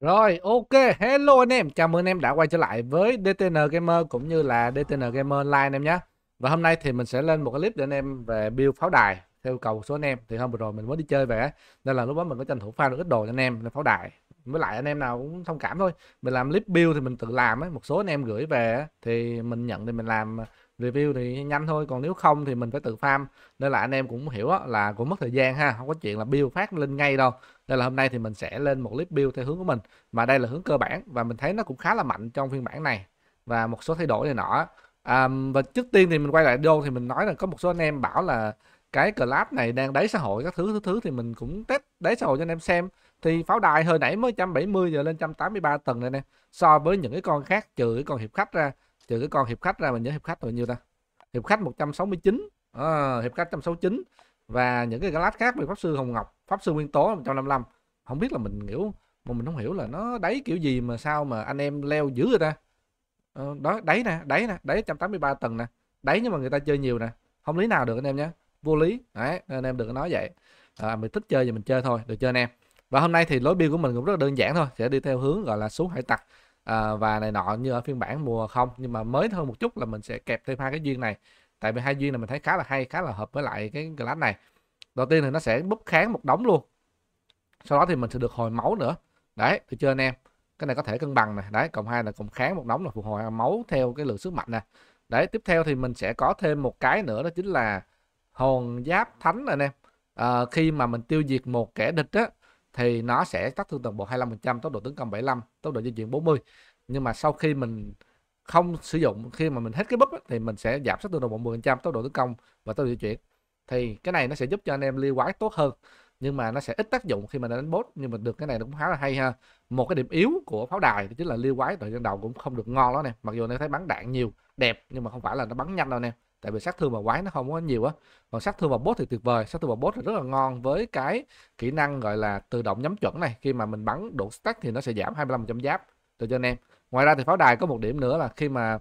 Rồi, ok, hello anh em, chào mừng anh em đã quay trở lại với DTN Gamer cũng như là DTN Gamer Live anh em nhé. Và hôm nay thì mình sẽ lên một clip để anh em về build pháo đài theo cầu số anh em. Thì hôm vừa rồi mình mới đi chơi về, nên là lúc đó mình có tranh thủ pha được ít đồ cho anh em nên pháo đài. Với lại anh em nào cũng thông cảm thôi, mình làm clip build thì mình tự làm ấy, một số anh em gửi về thì mình nhận thì mình làm review thì nhanh thôi còn nếu không thì mình phải tự farm nên là anh em cũng hiểu là cũng mất thời gian ha không có chuyện là build phát lên ngay đâu nên là hôm nay thì mình sẽ lên một clip build theo hướng của mình mà đây là hướng cơ bản và mình thấy nó cũng khá là mạnh trong phiên bản này và một số thay đổi này nọ à, và trước tiên thì mình quay lại đô thì mình nói là có một số anh em bảo là cái club này đang đáy xã hội các thứ thứ thứ thì mình cũng test đáy xã hội cho anh em xem thì pháo đài hồi nãy mới 170 giờ lên 183 tầng này nè so với những cái con khác trừ cái con hiệp khách ra trừ cái con hiệp khách ra mình nhớ hiệp khách bao nhiêu ta hiệp khách 169 à, ờ, hiệp khách 169 và những cái glass khác về pháp sư hồng ngọc pháp sư nguyên tố 155 không biết là mình hiểu mà mình không hiểu là nó đáy kiểu gì mà sao mà anh em leo dữ rồi ta à, đó đáy nè đáy nè đáy 183 tầng nè đáy nhưng mà người ta chơi nhiều nè không lý nào được anh em nhé vô lý đấy anh em đừng có nói vậy ờ, à, mình thích chơi thì mình chơi thôi được chơi anh em và hôm nay thì lối build của mình cũng rất là đơn giản thôi sẽ đi theo hướng gọi là xuống hải tặc à, và này nọ như ở phiên bản mùa không nhưng mà mới hơn một chút là mình sẽ kẹp thêm hai cái duyên này tại vì hai duyên này mình thấy khá là hay khá là hợp với lại cái glass này đầu tiên thì nó sẽ búp kháng một đống luôn sau đó thì mình sẽ được hồi máu nữa đấy thì chưa anh em cái này có thể cân bằng này đấy cộng hai là cộng kháng một đống là phục hồi máu theo cái lượng sức mạnh nè đấy tiếp theo thì mình sẽ có thêm một cái nữa đó chính là hồn giáp thánh anh em à, khi mà mình tiêu diệt một kẻ địch á thì nó sẽ tác thương toàn bộ 25%, tốc độ tấn công 75, tốc độ di chuyển 40. Nhưng mà sau khi mình không sử dụng khi mà mình hết cái búp thì mình sẽ giảm sát thương toàn bộ 10% tốc độ tấn công và tốc độ di chuyển. Thì cái này nó sẽ giúp cho anh em lưu quái tốt hơn nhưng mà nó sẽ ít tác dụng khi mà đánh bốt nhưng mà được cái này nó cũng khá là hay ha một cái điểm yếu của pháo đài chính là liêu quái thời gian đầu cũng không được ngon lắm nè mặc dù nó thấy bắn đạn nhiều đẹp nhưng mà không phải là nó bắn nhanh đâu nè tại vì sát thương mà quái nó không có nhiều á còn sát thương vào bot thì tuyệt vời sát thương vào bot thì rất là ngon với cái kỹ năng gọi là tự động nhắm chuẩn này khi mà mình bắn đủ stack thì nó sẽ giảm 25% giáp từ cho anh em ngoài ra thì pháo đài có một điểm nữa là khi mà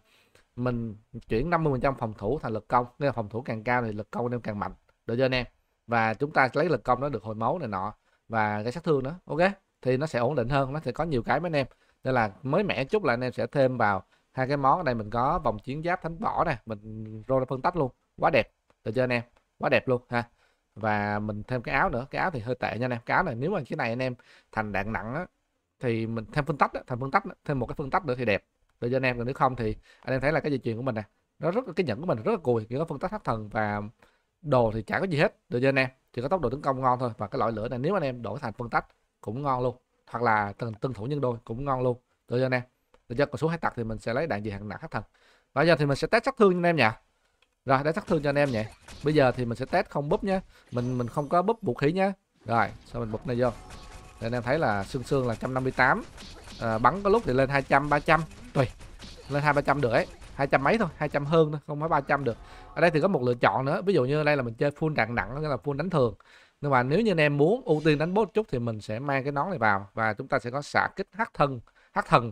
mình chuyển 50% phòng thủ thành lực công nên là phòng thủ càng cao thì lực công nên càng mạnh được cho anh em và chúng ta lấy lực công nó được hồi máu này nọ và cái sát thương nữa ok thì nó sẽ ổn định hơn nó sẽ có nhiều cái mấy anh em nên là mới mẻ chút là anh em sẽ thêm vào hai cái món ở đây mình có vòng chiến giáp thánh võ nè mình roll phân tách luôn quá đẹp được chưa anh em quá đẹp luôn ha và mình thêm cái áo nữa cái áo thì hơi tệ nha anh em cái áo này nếu mà cái này anh em thành đạn nặng á, thì mình thêm phân tách á, thành phân tách á, thêm một cái phân tách nữa thì đẹp được cho anh em còn nếu không thì anh em thấy là cái dây chuyền của mình nè nó rất cái nhẫn của mình rất là cùi chỉ có phân tách thất thần và đồ thì chẳng có gì hết được cho anh em chỉ có tốc độ tấn công ngon thôi và cái loại lửa này nếu anh em đổi thành phân tách cũng ngon luôn hoặc là tân, tân thủ nhân đôi cũng ngon luôn được cho anh em được chưa còn số hai tặc thì mình sẽ lấy đạn gì hạng nặng khác thần bây giờ thì mình sẽ test sát thương cho anh em nhỉ. rồi đã sát thương cho anh em nhỉ bây giờ thì mình sẽ test không búp nhé mình mình không có búp vũ khí nhé rồi sau mình búp này vô để anh em thấy là xương xương là 158 à, ờ, bắn có lúc thì lên 200 300 tùy lên hai 300 được ấy 200 mấy thôi 200 hơn thôi không phải 300 được ở đây thì có một lựa chọn nữa ví dụ như đây là mình chơi full đạn nặng nghĩa là full đánh thường nhưng mà nếu như anh em muốn ưu tiên đánh bốt chút thì mình sẽ mang cái nón này vào và chúng ta sẽ có xạ kích hắc thân, hắc thần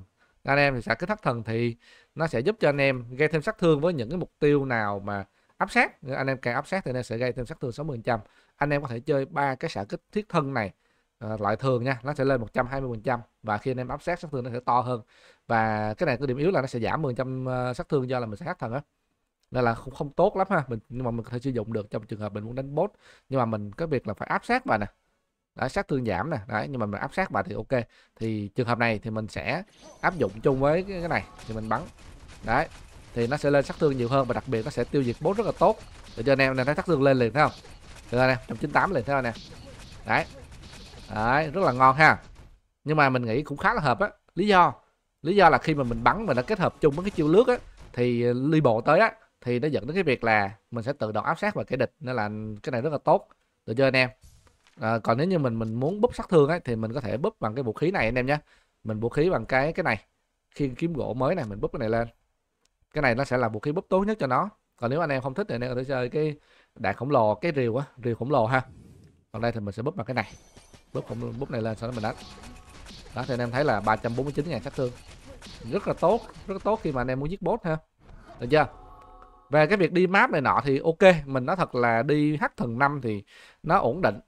anh em thì xả kích thất thần thì nó sẽ giúp cho anh em gây thêm sát thương với những cái mục tiêu nào mà áp sát anh em càng áp sát thì nó sẽ gây thêm sát thương 60 trăm anh em có thể chơi ba cái xả kích thiết thân này ờ, loại thường nha nó sẽ lên 120 phần trăm và khi anh em áp sát sát thương nó sẽ to hơn và cái này có điểm yếu là nó sẽ giảm 10 trăm ờ, sát thương do là mình sẽ hát thần á nên là không, không tốt lắm ha mình nhưng mà mình có thể sử dụng được trong trường hợp mình muốn đánh bot nhưng mà mình có việc là phải áp sát vào nè đã sát thương giảm nè đấy nhưng mà mình áp sát bà thì ok thì trường hợp này thì mình sẽ áp dụng chung với cái, này thì mình bắn đấy thì nó sẽ lên sát thương nhiều hơn và đặc biệt nó sẽ tiêu diệt boss rất là tốt để cho anh em thấy sát thương lên liền thấy không được rồi nè chín tám liền thấy không nè đấy đấy rất là ngon ha nhưng mà mình nghĩ cũng khá là hợp á lý do lý do là khi mà mình bắn mà nó kết hợp chung với cái chiêu lướt á thì ờ, ly bộ tới á thì nó dẫn đến cái việc là mình sẽ tự động áp sát vào kẻ địch nên là cái này rất là tốt được chưa anh em à, còn nếu như mình mình muốn búp sát thương ấy, thì mình có thể búp bằng cái vũ khí này anh em nhé mình vũ khí bằng cái cái này khi kiếm gỗ mới này mình búp cái này lên cái này nó sẽ là vũ khí búp tốt nhất cho nó còn nếu anh em không thích thì anh em có thể chơi cái đại khổng lồ cái rìu á rìu khổng lồ ha còn đây thì mình sẽ búp bằng cái này búp khổng búp này lên sau đó mình đánh đó thì anh em thấy là 349 ngàn sát thương rất là tốt rất là tốt khi mà anh em muốn giết boss ha được chưa về cái việc đi map này nọ thì ok mình nói thật là đi hắc thần năm thì nó ổn định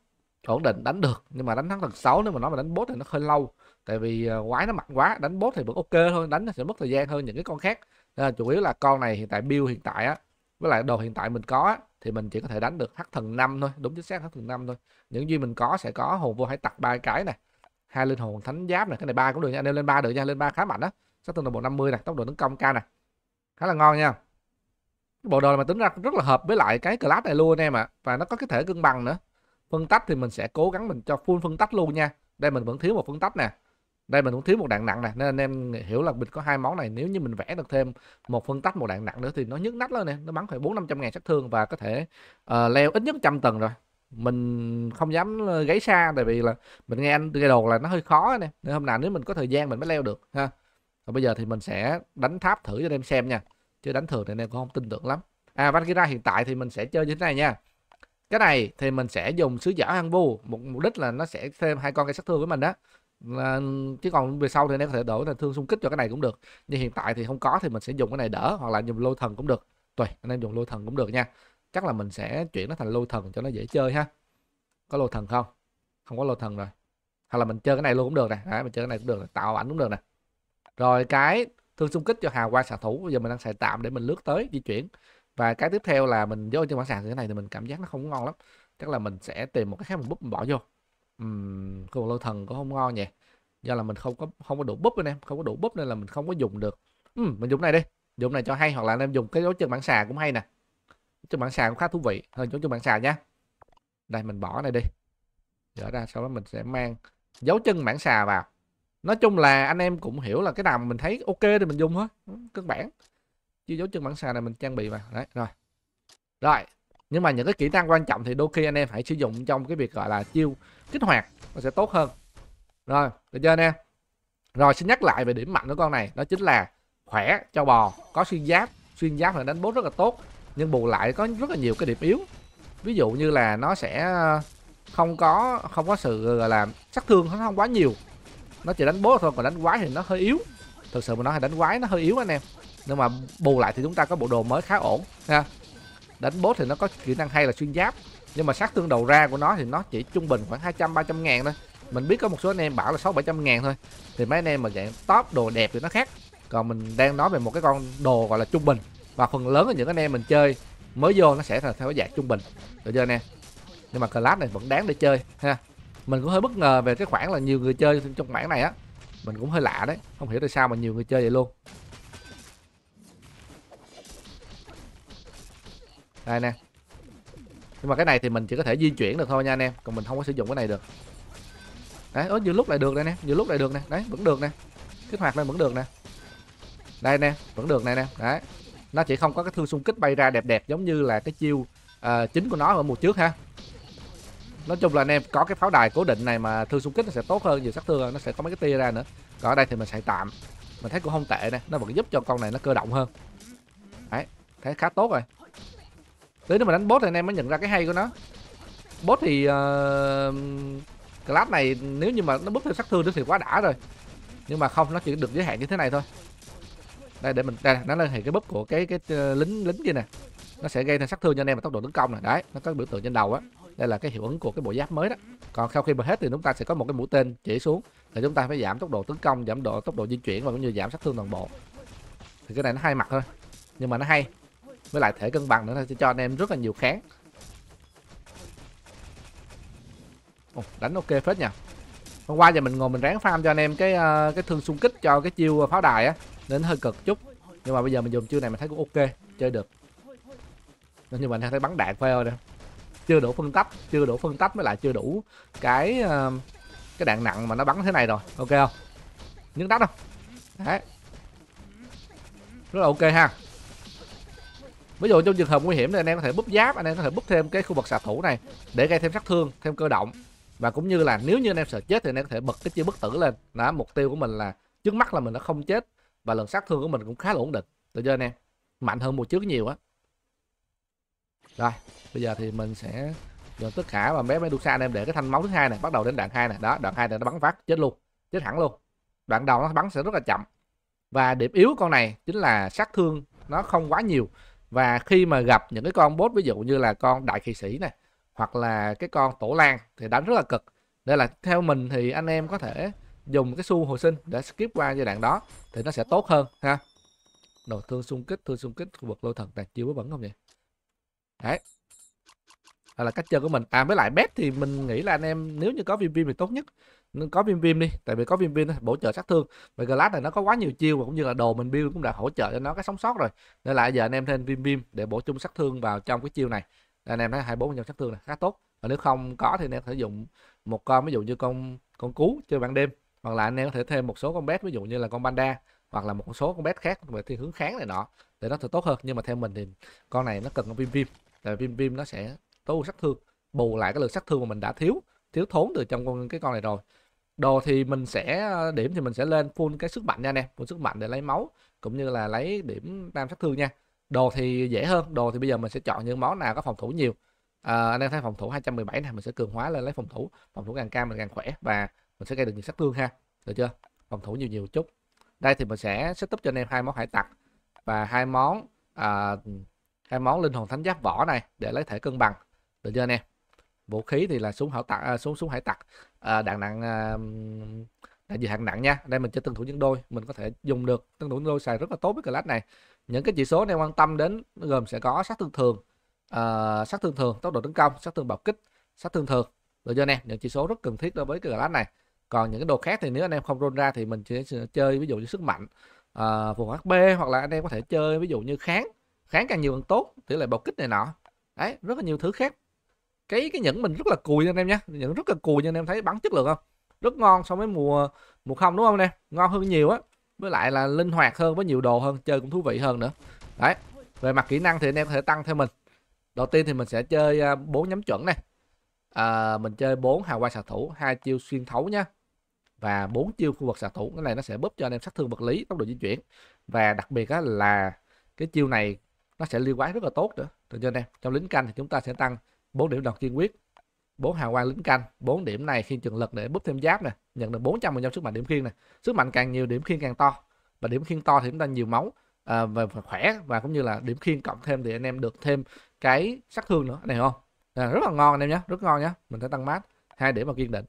ổn định đánh được nhưng mà đánh thắng tầng 6 nếu mà nói mà đánh bốt thì nó hơi lâu tại vì ờ, quái nó mạnh quá đánh bốt thì vẫn ok thôi đánh nó sẽ mất thời gian hơn những cái con khác nên là chủ yếu là con này hiện tại build hiện tại á với lại đồ hiện tại mình có á, thì mình chỉ có thể đánh được hắc thần 5 thôi đúng chính xác hắc thần 5 thôi những gì mình có sẽ có hồn vô hải tặc ba cái này hai linh hồn thánh giáp này cái này ba cũng được nha anh em lên ba được nha lên ba khá mạnh á sát thương là bộ 50 này tốc độ tấn công cao này khá là ngon nha bộ đồ này mà tính ra rất là hợp với lại cái class này luôn anh em ạ à. và nó có cái thể cân bằng nữa phân tách thì mình sẽ cố gắng mình cho full phân tách luôn nha đây mình vẫn thiếu một phân tách nè đây mình cũng thiếu một đạn nặng nè nên anh em hiểu là mình có hai món này nếu như mình vẽ được thêm một phân tách một đạn nặng nữa thì nó nhức nách lên nè nó bắn phải bốn năm trăm ngàn sát thương và có thể uh, leo ít nhất trăm tầng rồi mình không dám ờ, gáy xa tại vì là mình nghe anh gây đồ là nó hơi khó nè nên hôm nào nếu mình có thời gian mình mới leo được ha và bây giờ thì mình sẽ đánh tháp thử cho anh em xem nha chứ đánh thường thì anh em cũng không tin tưởng lắm à Valkyra hiện tại thì mình sẽ chơi như thế này nha cái này thì mình sẽ dùng sứ giả ăn vu một mục đích là nó sẽ thêm hai con cây sát thương với mình đó à, chứ còn về sau thì nó có thể đổi thành thương xung kích cho cái này cũng được nhưng hiện tại thì không có thì mình sẽ dùng cái này đỡ hoặc là dùng lôi thần cũng được tùy anh em dùng lôi thần cũng được nha chắc là mình sẽ chuyển nó thành lôi thần cho nó dễ chơi ha có lôi thần không không có lôi thần rồi hoặc là mình chơi cái này luôn cũng được nè Đấy, mình chơi cái này cũng được này. tạo ảnh cũng được nè rồi cái thương xung kích cho hà quan xạ thủ bây giờ mình đang xài tạm để mình lướt tới di chuyển và cái tiếp theo là mình vô trên bản sàn như thế này thì mình cảm giác nó không ngon lắm chắc là mình sẽ tìm một cái khác mình búp mình bỏ vô uhm, còn lâu thần cũng không ngon nhỉ do là mình không có không có đủ búp anh em không có đủ búp nên là mình không có dùng được uhm, mình dùng này đi dùng này cho hay hoặc là anh em dùng cái dấu chân bản xà cũng hay nè chân bản xà cũng khá thú vị hơn chỗ chân bản xà nhá đây mình bỏ này đi dỡ ra sau đó mình sẽ mang dấu chân bản xà vào nói chung là anh em cũng hiểu là cái nào mình thấy ok thì mình dùng thôi cơ bản chứ dấu chân bản sao này mình trang bị vào đấy rồi rồi nhưng mà những cái kỹ năng quan trọng thì đôi khi anh em phải sử dụng trong cái việc gọi là chiêu kích hoạt nó sẽ tốt hơn rồi được chưa anh em rồi xin nhắc lại về điểm mạnh của con này đó chính là khỏe cho bò có xuyên giáp xuyên giáp là đánh bố rất là tốt nhưng bù lại có rất là nhiều cái điểm yếu ví dụ như là nó sẽ ờ, không có không có sự gọi là sát thương nó không quá nhiều nó chỉ đánh bố thôi còn đánh quái thì nó hơi yếu thực sự mà nói là đánh quái nó hơi yếu anh em nhưng mà bù lại thì chúng ta có bộ đồ mới khá ổn ha đánh bốt thì nó có kỹ năng hay là xuyên giáp nhưng mà sát thương đầu ra của nó thì nó chỉ trung bình khoảng 200 300 ngàn thôi mình biết có một số anh em bảo là 6 700 ngàn thôi thì mấy anh em mà dạng top đồ đẹp thì nó khác còn mình đang nói về một cái con đồ gọi là trung bình và phần lớn là những anh em mình chơi mới vô nó sẽ là theo cái dạng trung bình được chưa anh em nhưng mà class này vẫn đáng để chơi ha mình cũng hơi bất ngờ về cái khoảng là nhiều người chơi trong bản này á mình cũng hơi lạ đấy không hiểu tại sao mà nhiều người chơi vậy luôn đây nè nhưng mà cái này thì mình chỉ có thể di chuyển được thôi nha anh em còn mình không có sử dụng cái này được đấy ớ vừa lúc lại được đây nè vừa lúc lại được nè đấy vẫn được nè kích hoạt lên vẫn được nè đây nè vẫn được này nè đấy nó chỉ không có cái thương xung kích bay ra đẹp đẹp giống như là cái chiêu uh, chính của nó ở mùa trước ha nói chung là anh em có cái pháo đài cố định này mà thương xung kích nó sẽ tốt hơn nhiều sát thương hơn nó sẽ có mấy cái tia ra nữa còn ở đây thì mình sẽ tạm mình thấy cũng không tệ nè nó vẫn giúp cho con này nó cơ động hơn đấy thấy khá tốt rồi Đến nếu mà đánh bot thì anh em mới nhận ra cái hay của nó bot thì uh, Class này nếu như mà nó búp theo sát thương thì quá đã rồi Nhưng mà không nó chỉ được giới hạn như thế này thôi Đây để mình đây nó lên thì cái búp của cái cái uh, lính lính kia nè Nó sẽ gây ra sát thương cho anh em và tốc độ tấn công này Đấy nó có biểu tượng trên đầu á đây là cái hiệu ứng của cái bộ giáp mới đó còn sau khi mà hết thì chúng ta sẽ có một cái mũi tên chỉ xuống thì chúng ta phải giảm tốc độ tấn công giảm độ tốc độ di chuyển và cũng như giảm sát thương toàn bộ thì cái này nó hai mặt thôi nhưng mà nó hay với lại thể cân bằng nữa sẽ cho anh em rất là nhiều kháng Ồ, đánh ok phết nha hôm qua giờ mình ngồi mình ráng farm cho anh em cái uh, cái thương xung kích cho cái chiêu pháo đài á nên hơi cực chút nhưng mà bây giờ mình dùng chiêu này mình thấy cũng ok chơi được nên như mình thấy bắn đạn fail nè chưa đủ phân tách chưa đủ phân tách mới lại chưa đủ cái uh, cái đạn nặng mà nó bắn thế này rồi ok không nhấn đắt không đấy rất là ok ha ví dụ trong trường hợp nguy hiểm thì anh em có thể búp giáp anh em có thể búp thêm cái khu vực xạ thủ này để gây thêm sát thương thêm cơ động và cũng như là nếu như anh em sợ chết thì anh em có thể bật cái chiêu bất tử lên đó mục tiêu của mình là trước mắt là mình đã không chết và lần sát thương của mình cũng khá là ổn định từ chưa anh em mạnh hơn một trước nhiều á rồi bây giờ thì mình sẽ gần tất cả và bé Medusa anh em để cái thanh máu thứ hai này bắt đầu đến đoạn hai này đó đoạn hai này nó bắn phát chết luôn chết hẳn luôn đoạn đầu nó bắn sẽ rất là chậm và điểm yếu con này chính là sát thương nó không quá nhiều và khi mà gặp những cái con bốt ví dụ như là con đại kỳ sĩ này hoặc là cái con tổ lan thì đánh rất là cực nên là theo mình thì anh em có thể dùng cái xu hồi sinh để skip qua giai đoạn đó thì nó sẽ tốt hơn ha đầu thương xung kích thương xung kích khu vực lôi thần này chiêu bẩn không vậy đấy đó là cách chơi của mình à với lại bet thì mình nghĩ là anh em nếu như có vp thì tốt nhất nên có viêm viêm đi tại vì có viêm viêm nó bổ trợ sát thương và glass này nó có quá nhiều chiêu và cũng như là đồ mình build cũng đã hỗ trợ cho nó cái sống sót rồi nên lại giờ anh em thêm viêm viêm để bổ sung sát thương vào trong cái chiêu này anh em thấy 24 sát thương là khá tốt và nếu không có thì anh em sử dụng một con ví dụ như con con cú chơi ban đêm hoặc là anh em có thể thêm một số con bé ví dụ như là con panda hoặc là một số con bé khác về thiên hướng kháng này nọ để nó thật tốt hơn nhưng mà theo mình thì con này nó cần con viêm viêm tại viêm viêm nó sẽ tối sát thương bù lại cái lượng sát thương mà mình đã thiếu thiếu thốn từ trong con cái con này rồi đồ thì mình sẽ điểm thì mình sẽ lên full cái sức mạnh nha anh full sức mạnh để lấy máu cũng như là lấy điểm tam sát thương nha đồ thì dễ hơn đồ thì bây giờ mình sẽ chọn những món nào có phòng thủ nhiều à, anh em thấy phòng thủ 217 này mình sẽ cường hóa lên lấy phòng thủ phòng thủ càng cao mình càng khỏe và mình sẽ gây được nhiều sát thương ha được chưa phòng thủ nhiều nhiều chút đây thì mình sẽ setup cho anh em hai món hải tặc và hai món à, hai món linh hồn thánh giáp vỏ này để lấy thể cân bằng được chưa anh em vũ khí thì là súng hảo tặc à, súng súng hải tặc à, đạn nặng à, đạn gì hạng nặng nha đây mình chơi tân thủ nhân đôi mình có thể dùng được tân thủ nhân đôi xài rất là tốt với class này những cái chỉ số này quan tâm đến gồm sẽ có sát thương thường à, sát thương thường tốc độ tấn công sát thương bạo kích sát thương thường được chưa anh em những chỉ số rất cần thiết đối với cái class này còn những cái đồ khác thì nếu anh em không roll ra thì mình sẽ chơi ví dụ như sức mạnh à, vùng hp hoặc là anh em có thể chơi ví dụ như kháng kháng càng nhiều càng tốt tỷ lệ bạo kích này nọ đấy rất là nhiều thứ khác cái cái nhẫn mình rất là cùi anh em nhé nhẫn rất là cùi anh em thấy bắn chất lượng không rất ngon so với mùa mùa không đúng không nè ngon hơn nhiều á với lại là linh hoạt hơn với nhiều đồ hơn chơi cũng thú vị hơn nữa đấy về mặt kỹ năng thì anh em có thể tăng theo mình đầu tiên thì mình sẽ chơi à, bốn nhắm chuẩn này à, mình chơi bốn hào quang xạ thủ hai chiêu xuyên thấu nhá và bốn chiêu khu vực xạ thủ cái này nó sẽ bóp cho anh em sát thương vật lý tốc độ di chuyển và đặc biệt á, là cái chiêu này nó sẽ liên quái rất là tốt nữa từ chưa anh em trong lính canh thì chúng ta sẽ tăng 4 điểm đòn kiên quyết 4 hào quang lính canh 4 điểm này khi chừng lực để bút thêm giáp nè nhận được 400% sức mạnh điểm khiên nè sức mạnh càng nhiều điểm khiên càng to và điểm khiên to thì chúng ta nhiều máu à, và, và khỏe và cũng như là điểm khiên cộng thêm thì anh em được thêm cái sát thương nữa này không à, rất là ngon anh em nhé rất ngon nhé mình sẽ tăng mát hai điểm vào kiên định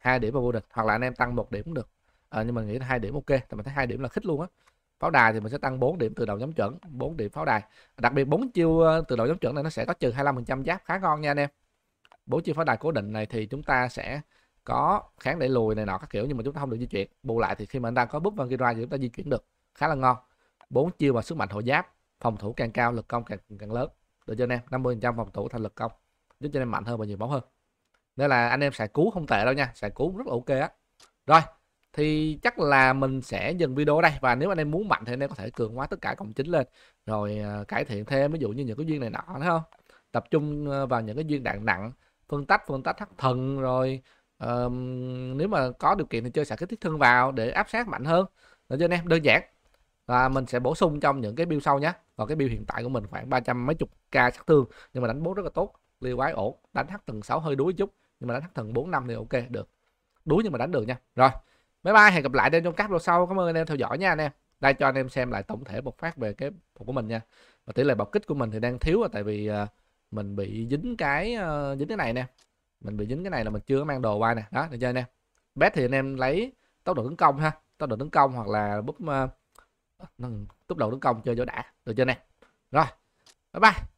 hai điểm vào vô địch hoặc là anh em tăng một điểm cũng được à, nhưng mình nghĩ hai điểm ok thì mình thấy hai điểm là khích luôn á pháo đài thì mình sẽ tăng 4 điểm từ đầu nhóm chuẩn 4 điểm pháo đài đặc biệt 4 chiêu ờ, từ đầu nhóm chuẩn này nó sẽ có trừ 25% giáp khá ngon nha anh em 4 chiêu pháo đài cố định này thì chúng ta sẽ có kháng đẩy lùi này nọ các kiểu nhưng mà chúng ta không được di chuyển bù lại thì khi mà anh đang có búp kira thì chúng ta di chuyển được khá là ngon 4 chiêu và sức mạnh hộ giáp phòng thủ càng cao lực công càng càng lớn được cho anh em 50% phòng thủ thành lực công giúp cho anh em mạnh hơn và nhiều bóng hơn nên là anh em sẽ cứu không tệ đâu nha sẽ cứu rất là ok á rồi thì chắc là mình sẽ dừng video đây và nếu anh em muốn mạnh thì anh em có thể cường hóa tất cả cổng chính lên rồi ờ, cải thiện thêm ví dụ như những cái duyên này nọ thấy không tập trung ờ, vào những cái duyên đạn nặng phân tách phân tách thắt thần rồi uh, nếu mà có điều kiện thì chơi xả kích thích thân vào để áp sát mạnh hơn để cho anh em đơn giản và mình sẽ bổ sung trong những cái build sau nhé còn cái build hiện tại của mình khoảng ba trăm mấy chục k sát thương nhưng mà đánh bố rất là tốt liều quái ổn đánh hắc thần 6 hơi đuối chút nhưng mà đánh hắc thần 4 năm thì ok được đuối nhưng mà đánh được nha rồi bye bye hẹn gặp lại anh em trong các lô sau cảm ơn anh em theo dõi nha anh em đây cho anh em xem lại tổng thể một phát về cái phục của mình nha và tỷ lệ bọc kích của mình thì đang thiếu rồi à, tại vì à, mình bị dính cái ờ, dính cái này nè mình bị dính cái này là mình chưa mang đồ qua nè đó để chơi nè bet thì anh em lấy tốc độ tấn công ha tốc độ tấn công hoặc là búp uh, tốc độ tấn công chơi cho đã được chưa nè rồi bye bye